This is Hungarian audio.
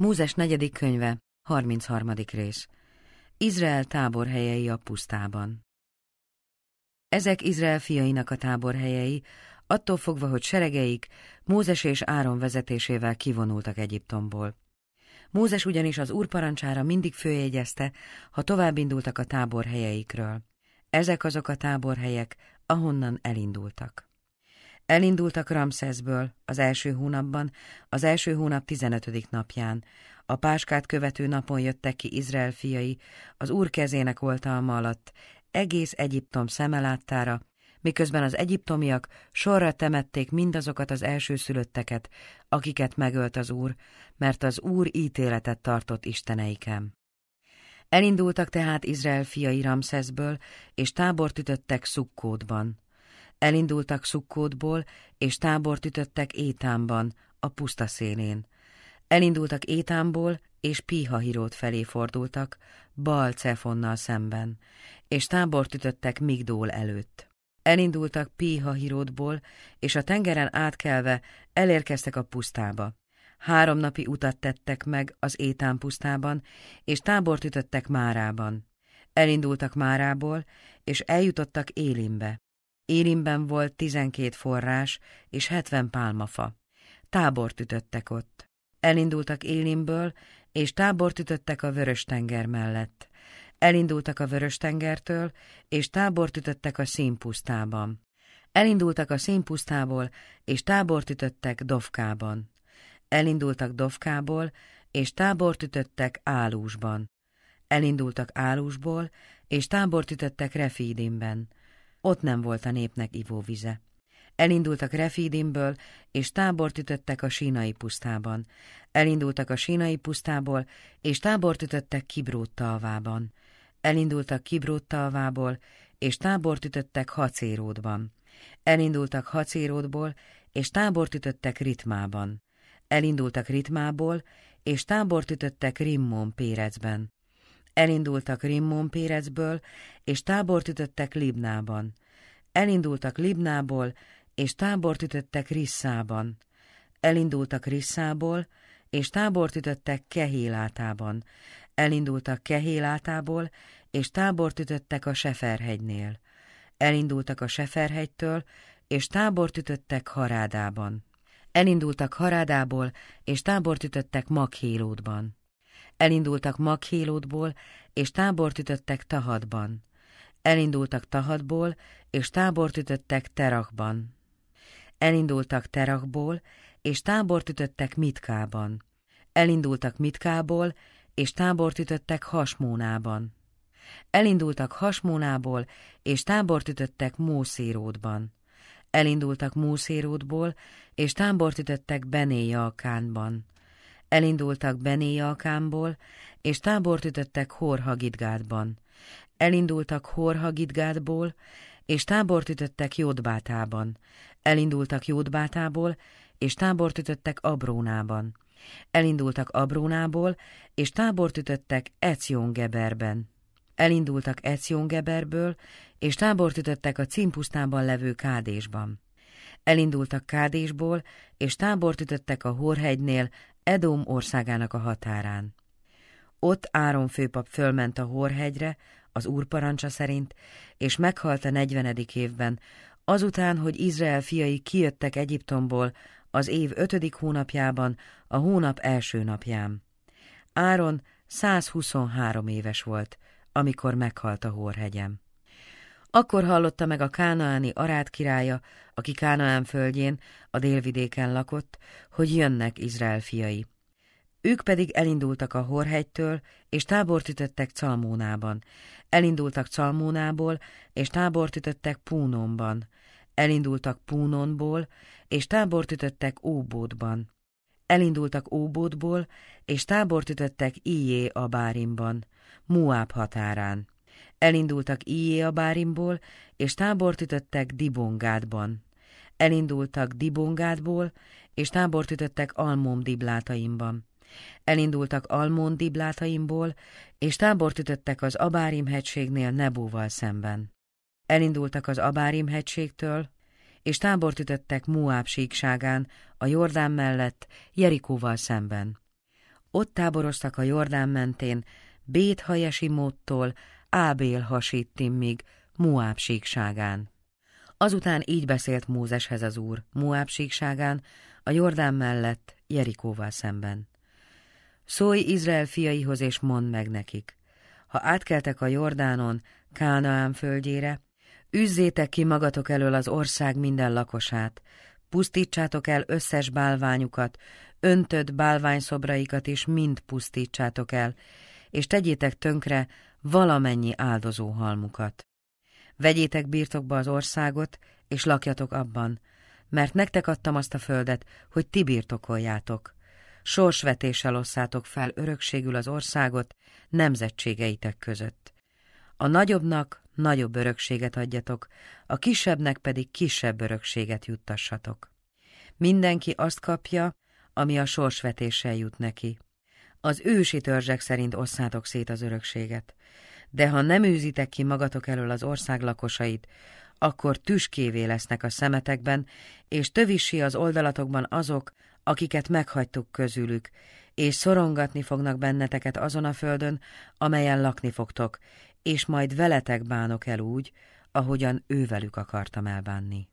Mózes negyedik könyve, 33. rész. Izrael táborhelyei a pusztában. Ezek Izrael fiainak a táborhelyei, attól fogva, hogy seregeik Mózes és Áron vezetésével kivonultak Egyiptomból. Mózes ugyanis az úr parancsára mindig főjegyezte, ha tovább indultak a táborhelyeikről. Ezek azok a táborhelyek, ahonnan elindultak. Elindultak Ramszeszből az első hónapban, az első hónap 15. napján. A páskát követő napon jöttek ki Izrael fiai, az úr kezének oltalma alatt, egész Egyiptom szemelátára, miközben az egyiptomiak sorra temették mindazokat az elsőszülötteket, akiket megölt az úr, mert az úr ítéletet tartott isteneikem. Elindultak tehát Izrael fiai Ramszeszből, és tábort ütöttek Szukkódban. Elindultak Szukkótból, és tábort ütöttek Étámban, a puszta szélén. Elindultak Étámból, és Píhahirót felé fordultak, bal Cefonnal szemben, és tábort ütöttek Migdól előtt. Elindultak Píhahirótból, és a tengeren átkelve elérkeztek a pusztába. Három napi utat tettek meg az Étám pusztában, és tábort ütöttek Márában. Elindultak Márából, és eljutottak Élimbe. Élimben volt tizenkét forrás és hetven pálmafa. Tábort ütöttek ott. Elindultak Élimből, és tábort ütöttek a Vörös-tenger mellett. Elindultak a Vörös-tengertől, és tábort ütöttek a színpusztában. Elindultak a színpusztából, és tábort ütöttek Dovkában. Elindultak Dovkából, és tábort ütöttek Álúsban. Elindultak Álúsból, és tábort ütöttek refidimben. Ott nem volt a népnek ivóvize. Elindultak Refidimből és tábort ütöttek a sínai pusztában. Elindultak a sínai pusztából, és tábort ütöttek Kibrót talvában. Elindultak Kibrót talvából, és tábort ütöttek Hacérótban. Elindultak Hacérótból, és tábort ütöttek Ritmában. Elindultak Ritmából, és tábort ütöttek Rimmon Pérecben. Elindultak Rimmon Pérecből, és tábort ütöttek Libnában. Elindultak Libnából, és tábort ütöttek Risszában. Elindultak Risszából, és tábort ütöttek Kehélátában. Elindultak Kehélátából, és tábort ütöttek a Seferhegynél. Elindultak a Seferhegytől, és tábort ütöttek Harádában. Elindultak Harádából, és tábort ütöttek Maghélódban. Elindultak Maghélótból, és tábort ütöttek Tahatban. Elindultak Tahatból, és tábort ütöttek Terakban. Elindultak Terakból, és tábort ütöttek Mitkában. Elindultak Mitkából, és tábort ütöttek Hasmónában. Elindultak Hasmónából, és tábort ütöttek Mószéródban. Elindultak Mószéródból, és tábort ütöttek benéjalkánban. Elindultak Jalkámból, és tábort ütöttek Horhagidgátban. Elindultak Horhagidgátból, és tábort ütöttek Jódbátában. Elindultak Jódbátából, és tábort ütöttek Abrónában. Elindultak Abrónából, és tábort ütöttek Eciongeberben. Elindultak Eciongeberből, és tábort ütöttek a címpusztában levő Kádésban. Elindultak Kádésból, és tábort ütöttek a Horhegynél Edom országának a határán. Ott Áron főpap fölment a Horhegyre, az úr parancsa szerint, és meghalt a negyvenedik évben, azután, hogy Izrael fiai kijöttek Egyiptomból az év ötödik hónapjában, a hónap első napján. Áron 123 éves volt, amikor meghalt a Horhegyen. Akkor hallotta meg a kánaáni arád királya, aki Kánaán földjén, a délvidéken lakott, hogy jönnek Izrael fiai. Ők pedig elindultak a Horhegytől, és tábort ütöttek Calmónában. Elindultak Calmónából, és tábort ütöttek Púnonban. Elindultak Púnonból, és tábort ütöttek Óbódban. Elindultak Óbódból, és tábort ütöttek Ijé a Bárimban, Muáb határán. Elindultak ié a bárimból, és tábort ütöttek Dibongádban. Elindultak Dibongádból, és tábort ütöttek Almom diblátaimban. Elindultak Almon diblátaimból, és tábort ütöttek az Abárim hegységnél Nebóval szemben. Elindultak az Abárim hegységtől, és tábort ütöttek Muáb síkságán, a Jordán mellett, Jerikóval szemben. Ott táboroztak a Jordán mentén, Béthajesi módtól Ábél hasít Timmig, Moáb síkságán. Azután így beszélt Mózeshez az úr, Moáb síkságán, a Jordán mellett, Jerikóval szemben. Szólj Izrael fiaihoz, és mondd meg nekik. Ha átkeltek a Jordánon, Kánaán földjére, üzzétek ki magatok elől az ország minden lakosát, pusztítsátok el összes bálványukat, öntött bálványszobraikat is mind pusztítsátok el, és tegyétek tönkre valamennyi áldozó halmukat. Vegyétek birtokba az országot, és lakjatok abban, mert nektek adtam azt a földet, hogy ti birtokoljátok. Sorsvetéssel osszátok fel örökségül az országot nemzetségeitek között. A nagyobbnak nagyobb örökséget adjatok, a kisebbnek pedig kisebb örökséget juttassatok. Mindenki azt kapja, ami a sorsvetéssel jut neki. Az ősi törzsek szerint osszátok szét az örökséget, de ha nem űzitek ki magatok elől az ország lakosait, akkor tüskévé lesznek a szemetekben, és tövisi az oldalatokban azok, akiket meghagytuk közülük, és szorongatni fognak benneteket azon a földön, amelyen lakni fogtok, és majd veletek bánok el úgy, ahogyan ővelük akartam elbánni.